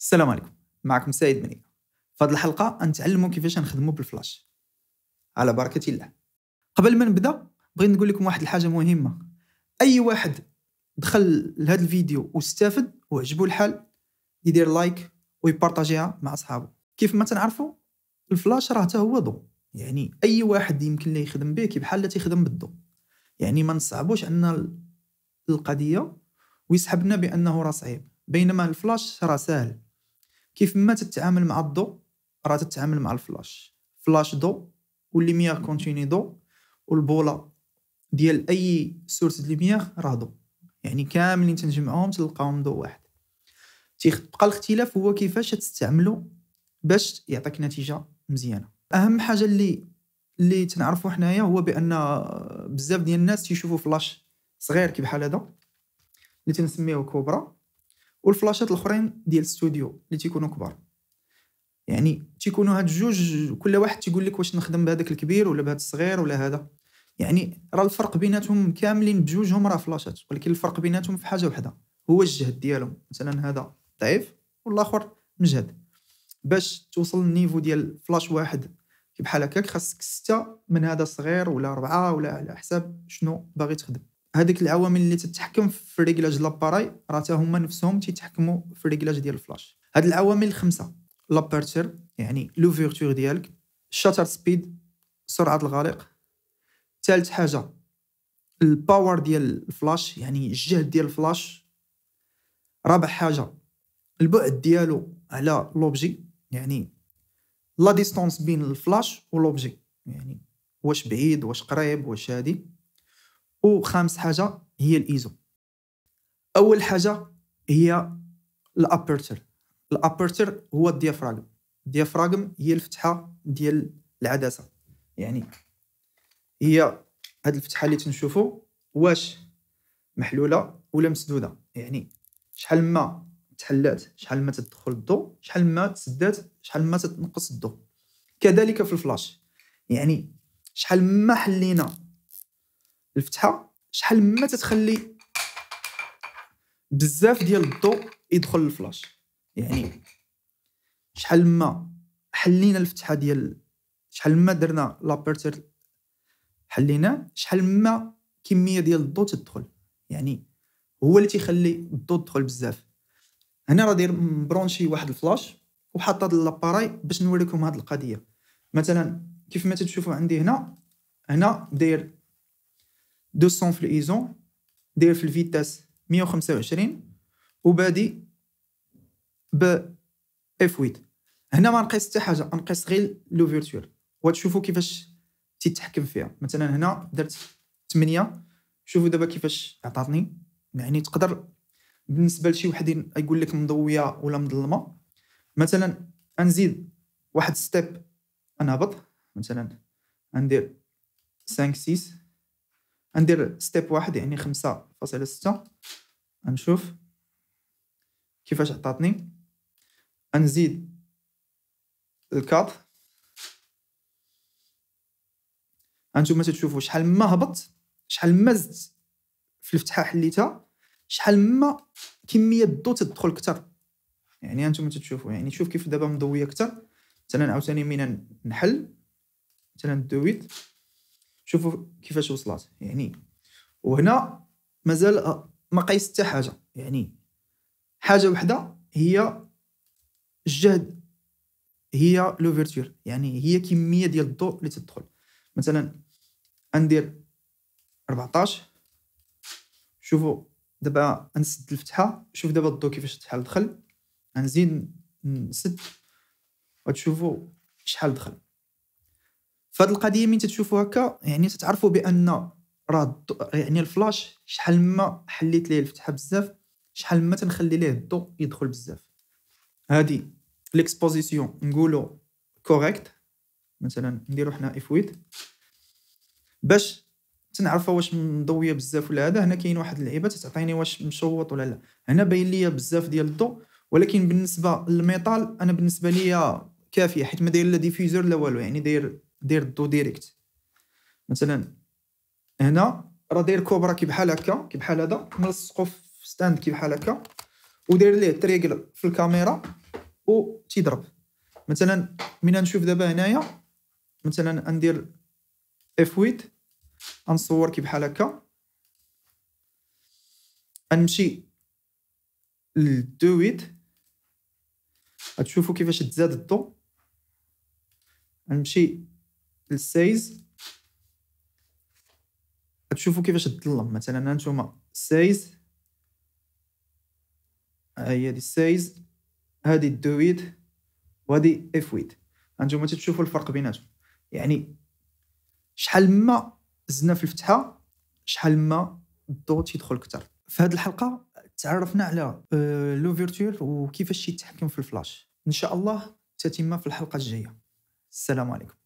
السلام عليكم معكم سعيد مني في هذه الحلقه نتعلموا كيفاش نخدموا بالفلاش على بركه الله قبل ما نبدا بغيت نقول لكم واحد الحاجه مهمه اي واحد دخل لهذا الفيديو واستفد وعجبو الحال يدير لايك ويبارطاجيها مع اصحابه كيف ما تنعرفوا الفلاش راه حتى هو ضو يعني اي واحد يمكن ليه يخدم به كي بحال تيخدم بالضو يعني ما نصعبوش ان القضيه ويسحبنا بانه راه صعيب بينما الفلاش راه سهل كيف ما تتعامل مع الضوء راه تتعامل مع الفلاش فلاش ضوء والليميير كونتيني ضوء والبولا ديال اي سورس ديال ليميير راه ضوء يعني كاملين تنجمعهم تلقاهم ضوء واحد تيبقى الاختلاف هو كيفاش تستعملو باش يعطيك نتيجه مزيانه اهم حاجه اللي اللي تنعرفو حنايا هو بان بزاف ديال الناس تيشوفوا فلاش صغير كي بحال هذا اللي تنسميوه كوبرا والفلاشات الاخرين ديال الاستوديو اللي تيكونوا كبار يعني تيكونوا هاد جوج كل واحد تيقول لك واش نخدم بهذاك الكبير ولا بهذا الصغير ولا هذا يعني راه الفرق بيناتهم كاملين بجوجهم راه فلاشات ولكن الفرق بيناتهم في حاجه وحده هو الجهد ديالهم مثلا هذا ضعيف والاخر مجهد باش توصل للنيفو ديال فلاش واحد بحال هكاك خاصك سته من هذا صغير ولا اربعه ولا على حساب شنو باغي تخدم هذيك العوامل اللي تتحكم في ريكلاج لاباراي راه حتى هما نفسهم تيتحكموا في ريكلاج ديال الفلاش هاد العوامل الخمسه لابارتير يعني لوفيرتور ديالك الشاتر سبيد سرعه الغليق ثالث حاجه الباور ديال الفلاش يعني الجهد ديال الفلاش رابع حاجه البعد ديالو على لوبجي يعني لا ديستونس بين الفلاش ولوبجي يعني واش بعيد واش قريب واش هادي وخامس حاجه هي الايزو اول حاجه هي الابرتر الابرتر هو الديافراغم الديافراغم هي الفتحه ديال العدسه يعني هي هاد الفتحه اللي تنشوفو واش محلوله ولا مسدوده يعني شحال ما تحلات شحال ما تدخل الضوء شحال ما تسدات شحال ما تنقص الضوء كذلك في الفلاش يعني شحال ما حلينا الفتحه شحال ما تتخلي بزاف ديال الضوء يدخل للفلاش يعني شحال ما حلينا الفتحه ديال شحال ما درنا لابيرتر حلينا شحال ما كميه ديال الضوء تدخل يعني هو اللي تيخلي الضوء يدخل بزاف هنا راه داير برونشي واحد الفلاش وحاط هذا لاباراي باش نوريكم هذه القضيه مثلا كيف ما تشوفوا عندي هنا هنا داير 200 في الايزون داير في الفيتاس 125 وبادي ب اف 8 هنا ما نقيس حتى حاجه نقيس غير لو فيرتوال وتشوفوا كيفاش تتحكم فيها مثلا هنا درت 8 شوفوا دابا كيفاش عطاتني يعني تقدر بالنسبه لشي واحد يقول لك مضويه ولا مظلمه مثلا نزيد واحد ستيب نهبط مثلا ندير 5 6 ندير ستيب واحد يعني خمسة فاصلة ستة نشوف كيفاش عطاتني نزيد الكادر هانتوما تتشوفوا شحال ما هبط شحال ما زدت في الفتحه حليتها شحال ما كميه الضو تدخل كتر يعني هانتوما تتشوفوا يعني شوف كيف دابا مضويه كتر مثلا عاوتاني من نحل مثلا دويت شوفوا كيفاش وصلت يعني وهنا مازال ما قيس حتى حاجه يعني حاجه وحده هي الجهد هي لوفيرتور يعني هي كميه ديال الضوء اللي تدخل مثلا ندير 14 شوفوا دابا نسد الفتحه شوف دابا الضوء كيفاش شحال دخل غنزيد نسد وتشوفوا شحال دخل فهاد القضيه من تتشوفوا هكا يعني تتعرفوا بان راه يعني الفلاش شحال ما حليت ليه الفتحه بزاف شحال ما تنخلي ليه الضوء يدخل بزاف هادي ليكسبوزيسيون نقولوا كوريكت مثلا نديرو حنا اف ويت باش تنعرف واش مضويه بزاف ولا هذا هنا كاين واحد اللعيبه تعطيني واش مشوط ولا لا هنا باين ليا بزاف ديال الضوء ولكن بالنسبه للميطال انا بالنسبه ليا كافيه حيت ما داير لا ديفيزور لا والو يعني داير دير الضو ديريكت مثلا هنا راه داير كوبرا كي بحال هكا كي بحال هذا ملصقو في ستاند كي بحال هكا ودير ليه تريكل في الكاميرا و تيضرب مثلا من نشوف دابا هنايا مثلا ندير اف 8 نصور كي بحال هكا نمشي ل 28 غتشوفوا كيفاش تزاد الضو نمشي السايز غتشوفوا كيفاش تظلم مثلا هانتوما سايز ها هي دي سايز هادي دويد وهادي اف ويد هانتوما تتشوفو الفرق بيناتهم يعني شحال ما زدنا في الفتحه شحال ما الضوء تيدخل اكثر في هذه الحلقه تعرفنا على آه، لو فيرتور وكيفاش يتحكم في الفلاش ان شاء الله تتم في الحلقه الجايه السلام عليكم